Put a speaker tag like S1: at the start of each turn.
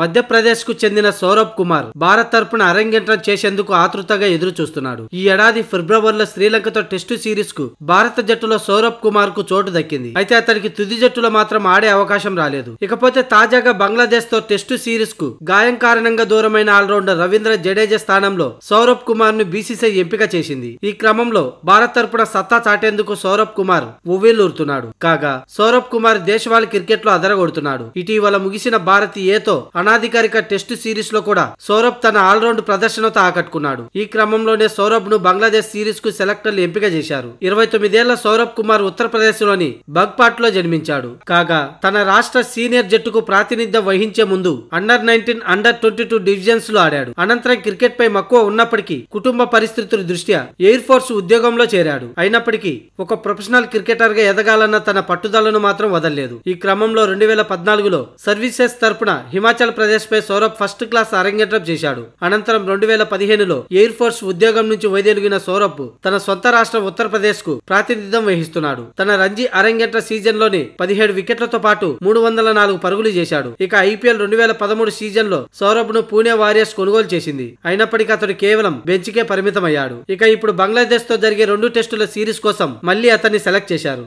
S1: మధ్యప్రదేశ్కు చెందిన సౌరభ్ కుమార్ భారత్ తరపున అరంగేట్రం చేసేందుకు ఆతృతగా ఎదురు చూస్తున్నాడు ఈ ఏడాది ఫిబ్రవరిలో శ్రీలంకతో టెస్టు సిరీస్ కు భారత జట్టులో సౌరభ్ కుమార్ కు చోటు దక్కింది అయితే అతనికి తుది జట్టులో మాత్రం ఆడే అవకాశం రాలేదు ఇకపోతే తాజాగా బంగ్లాదేశ్ తో టెస్టు సిరీస్ కు గాయం కారణంగా దూరమైన ఆల్రౌండర్ రవీంద్ర జడేజా స్థానంలో సౌరభ్ కుమార్ ను బీసీసీఐ ఎంపిక చేసింది ఈ క్రమంలో భారత్ తరపున సత్తా చాటేందుకు సౌరభ్ కుమార్ ఉవ్వేలూరుతున్నాడు కాగా సౌరభ్ కుమార్ దేశవాళి క్రికెట్ లో అదరగొడుతున్నాడు ఇటీవల ముగిసిన భారత్ ఏతో అనాధికారిక టెస్టు సిరీస్లో కూడా సౌరభ్ తన ఆల్రౌండ్ ప్రదర్శనతో ఆకట్టుకున్నాడు ఈ క్రమంలోనే సౌరభ్ ను బంగ్లాదేశ్ సిరీస్ కు సెలెక్టర్లు ఎంపిక చేశారు ఇరవై తొమ్మిదేళ్ల సౌరభ్ కుమార్ ఉత్తరప్రదేశ్ లోని బగ్పాట్ లో జన్మించాడు కాగా తన రాష్ట్ర సీనియర్ జట్టుకు ప్రాతినిధ్యం వహించే ముందు under nineteen under twenty two divisions లో ఆడాడు అనంతరం క్రికెట్ పై మక్కువ ఉన్నప్పటికీ కుటుంబ పరిస్థితుల దృష్ట్యా ఎయిర్ ఫోర్స్ ఉద్యోగంలో చేరాడు అయినప్పటికీ ఒక ప్రొఫెషనల్ క్రికెటర్ గా ఎదగాలన్న తన పట్టుదలను మాత్రం వదలలేదు ఈ క్రమంలో రెండు వేల పద్నాలుగులో సర్వీసెస్ తరపున హిమాచల్ ప్రదేశ్ పై సౌరభ్ ఫస్ట్ క్లాస్ అరంగేట్రం చేశాడు అనంతరం రెండు వేల పదిహేనులో ఎయిర్ ఫోర్స్ ఉద్యోగం నుంచి వైదొలిగిన సౌరభ్ తన సొంత రాష్ట్రం ఉత్తరప్రదేశ్ కు ప్రాతినిధ్యం వహిస్తున్నాడు తన రంజీ అరంగేట్ర సీజన్ లోని పదిహేడు వికెట్లతో పాటు మూడు వందల నాలుగు పరుగులు చేశాడు ఇక ఐపీఎల్ రెండు వేల పదమూడు సీజన్ లో సౌరభ్ ను పూణే వారియర్స్ కొనుగోలు చేసింది అయినప్పటికీ అతడు కేవలం కే పరిమితమయ్యాడు ఇక ఇప్పుడు బంగ్లాదేశ్ తో జరిగే రెండు టెస్టుల సిరీస్ కోసం మళ్లీ అతన్ని సెలెక్ట్ చేశారు